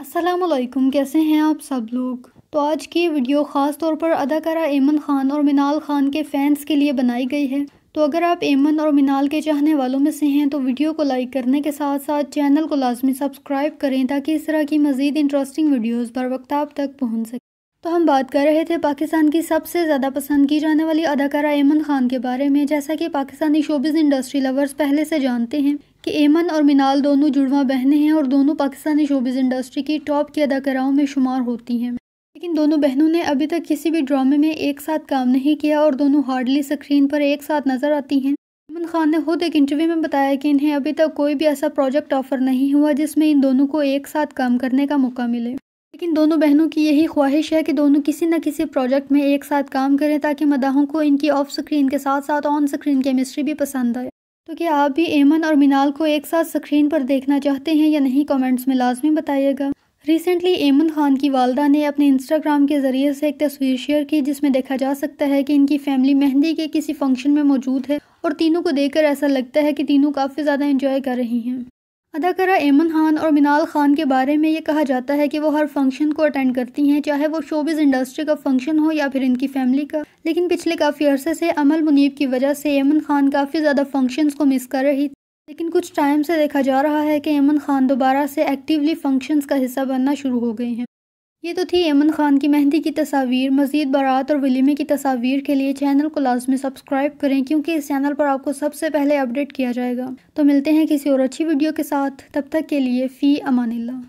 असलम कैसे हैं आप सब लोग तो आज की वीडियो ख़ास तौर पर अदाकारा ऐमन ख़ान और मिनाल ख़ान के फ़ैन्स के लिए बनाई गई है तो अगर आप ऐमन और मिनाल के चाहने वालों में से हैं तो वीडियो को लाइक करने के साथ साथ चैनल को लाजमी सब्सक्राइब करें ताकि इस तरह की मज़ीद इंटरेस्टिंग वीडियोज़ बर वक्त आप तक पहुँच सकें तो हम बात कर रहे थे पाकिस्तान की सबसे ज़्यादा पसंद की जाने वाली अदाकारा ऐमन खान के बारे में जैसा कि पाकिस्तानी शोबिज इंडस्ट्री लवर्स पहले से जानते हैं कि ऐमन और मिनाल दोनों जुड़वा बहनें हैं और दोनों पाकिस्तानी शोबिज इंडस्ट्री की टॉप की अदाकाराओं में शुमार होती हैं लेकिन दोनों बहनों ने अभी तक किसी भी ड्रामे में एक साथ काम नहीं किया और दोनों हार्डली स्क्रीन पर एक साथ नज़र आती हैं ऐमन खान ने खुद एक इंटरव्यू में बताया कि इन्हें अभी तक कोई भी ऐसा प्रोजेक्ट ऑफर नहीं हुआ जिसमें इन दोनों को एक साथ काम करने का मौका मिले लेकिन दोनों बहनों की यही ख्वाहिश है कि दोनों किसी न किसी प्रोजेक्ट में एक साथ काम करें ताकि मदाहों को इनकी ऑफ स्क्रीन के साथ साथ ऑन स्क्रीन केमिस्ट्री भी पसंद आए तो क्या आप भी एमन और मिनाल को एक साथ स्क्रीन पर देखना चाहते हैं या नहीं कमेंट्स में लाजमी बताइएगा रिसेंटली एमन खान की वालदा ने अपने इंस्टाग्राम के ज़रिए से एक तस्वीर शेयर की जिसमें देखा जा सकता है कि इनकी फैमिली मेहंदी के किसी फंक्शन में मौजूद है और तीनों को देखकर ऐसा लगता है कि तीनों काफ़ी ज़्यादा इंजॉय कर रही हैं अदाकारा एमन खान और मिनाल खान के बारे में ये कहा जाता है कि वो हर फंक्शन को अटेंड करती हैं चाहे वो शोबिज़ इंडस्ट्री का फंक्शन हो या फिर इनकी फैमिली का लेकिन पिछले काफ़ी अरसे से अमल मुनीब की वजह से एमन खान काफ़ी ज़्यादा फंक्शंस को मिस कर रही थी लेकिन कुछ टाइम से देखा जा रहा है कि एमन खान दोबारा से एक्टिवली फंक्शंस का हिस्सा बनना शुरू हो गए हैं ये तो थी एमन खान की मेहंदी की तस्वीर मज़ीद बारात और वलीमे की तस्वीर के लिए चैनल को लाजमी सब्सक्राइब करें क्योंकि इस चैनल पर आपको सबसे पहले अपडेट किया जाएगा तो मिलते हैं किसी और अच्छी वीडियो के साथ तब तक के लिए फ़ी अमानिल्ला